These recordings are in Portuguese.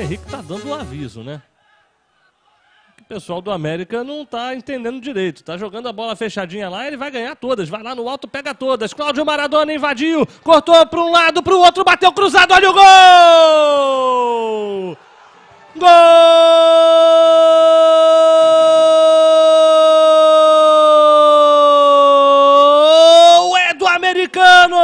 Henrique tá dando o um aviso, né? O pessoal do América não tá entendendo direito. Tá jogando a bola fechadinha lá, ele vai ganhar todas. Vai lá no alto, pega todas. Cláudio Maradona invadiu, cortou para um lado, para o outro, bateu cruzado, olha o gol! Gol! É do americano!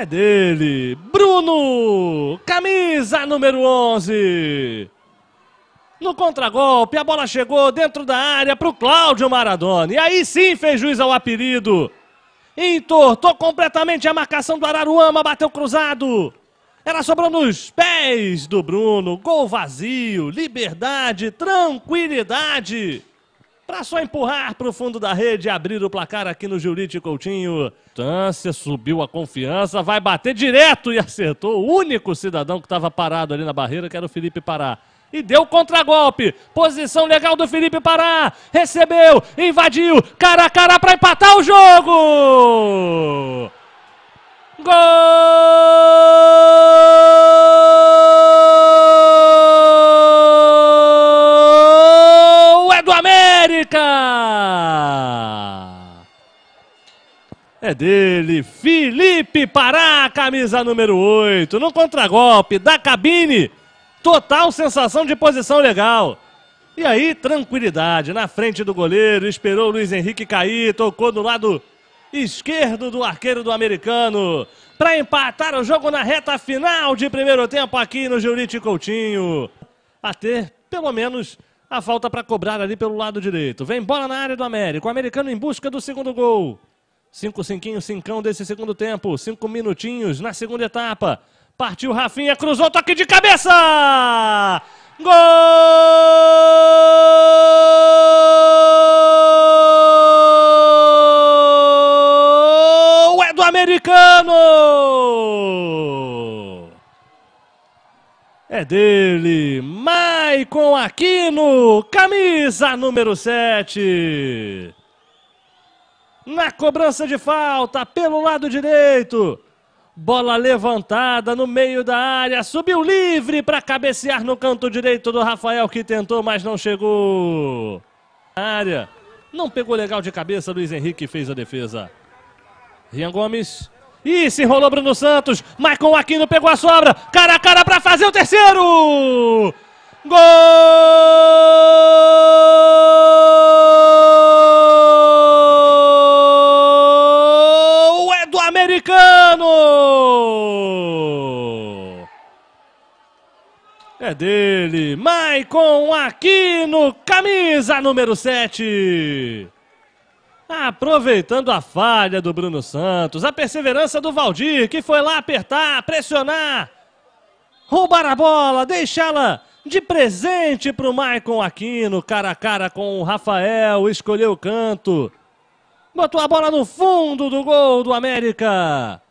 É dele, Bruno, camisa número 11. No contragolpe, a bola chegou dentro da área para o Cláudio Maradona. E aí sim fez juiz ao apelido. Entortou completamente a marcação do Araruama, bateu cruzado. Ela sobrou nos pés do Bruno. Gol vazio, liberdade, tranquilidade para só empurrar para o fundo da rede e abrir o placar aqui no Jurite Coutinho. Tância subiu a confiança, vai bater direto e acertou o único cidadão que estava parado ali na barreira, que era o Felipe Pará e deu contragolpe. Posição legal do Felipe Pará. Recebeu, invadiu, cara a cara para empatar o jogo. Gol! É dele, Felipe Pará, camisa número 8, no contragolpe, da cabine, total sensação de posição legal. E aí, tranquilidade, na frente do goleiro, esperou o Luiz Henrique cair, tocou no lado esquerdo do arqueiro do americano para empatar o jogo na reta final de primeiro tempo aqui no Juriti Coutinho. A ter, pelo menos, a falta para cobrar ali pelo lado direito. Vem bola na área do Américo. O americano em busca do segundo gol. 5 cinquinho, cincão desse segundo tempo. 5 minutinhos na segunda etapa. Partiu Rafinha, cruzou, toque de cabeça! Gol! É do americano! é dele, Maicon Aquino, camisa número 7. Na cobrança de falta, pelo lado direito. Bola levantada no meio da área, subiu livre para cabecear no canto direito do Rafael que tentou, mas não chegou. Na área, não pegou legal de cabeça, Luiz Henrique fez a defesa. Rian Gomes e se enrolou Bruno Santos. Maicon Aquino pegou a sobra. Cara a cara para fazer o terceiro. Gol! É do americano! É dele, Maicon Aquino, camisa número 7 aproveitando a falha do Bruno Santos, a perseverança do Valdir, que foi lá apertar, pressionar, roubar a bola, deixá-la de presente para o Maicon Aquino, cara a cara com o Rafael, escolheu o canto, botou a bola no fundo do gol do América.